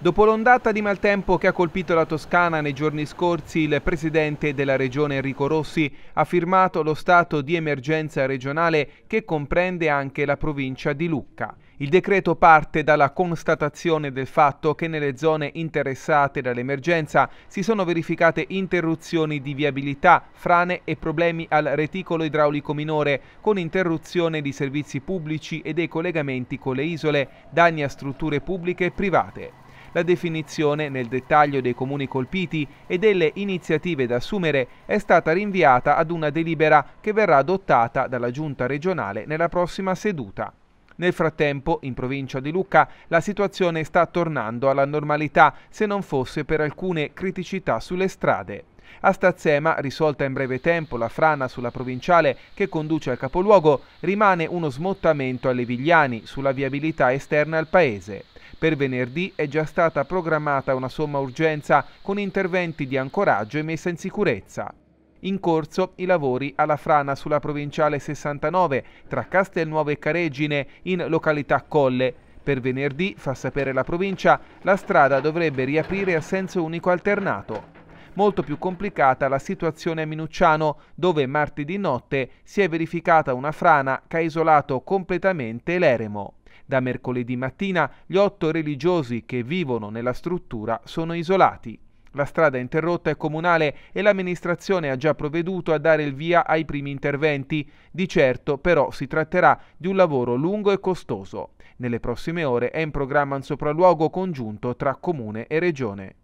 Dopo l'ondata di maltempo che ha colpito la Toscana nei giorni scorsi, il presidente della regione Enrico Rossi ha firmato lo stato di emergenza regionale che comprende anche la provincia di Lucca. Il decreto parte dalla constatazione del fatto che nelle zone interessate dall'emergenza si sono verificate interruzioni di viabilità, frane e problemi al reticolo idraulico minore, con interruzione di servizi pubblici e dei collegamenti con le isole, danni a strutture pubbliche e private. La definizione nel dettaglio dei comuni colpiti e delle iniziative da assumere è stata rinviata ad una delibera che verrà adottata dalla Giunta regionale nella prossima seduta. Nel frattempo, in provincia di Lucca, la situazione sta tornando alla normalità, se non fosse per alcune criticità sulle strade. A Stazzema, risolta in breve tempo la frana sulla provinciale che conduce al capoluogo, rimane uno smottamento alle Vigliani sulla viabilità esterna al paese. Per venerdì è già stata programmata una somma urgenza con interventi di ancoraggio e messa in sicurezza. In corso i lavori alla frana sulla provinciale 69 tra Castelnuovo e Caregine in località Colle. Per venerdì, fa sapere la provincia, la strada dovrebbe riaprire a senso unico alternato. Molto più complicata la situazione a Minucciano, dove martedì notte si è verificata una frana che ha isolato completamente l'eremo. Da mercoledì mattina gli otto religiosi che vivono nella struttura sono isolati. La strada interrotta è comunale e l'amministrazione ha già provveduto a dare il via ai primi interventi. Di certo però si tratterà di un lavoro lungo e costoso. Nelle prossime ore è in programma un sopralluogo congiunto tra comune e regione.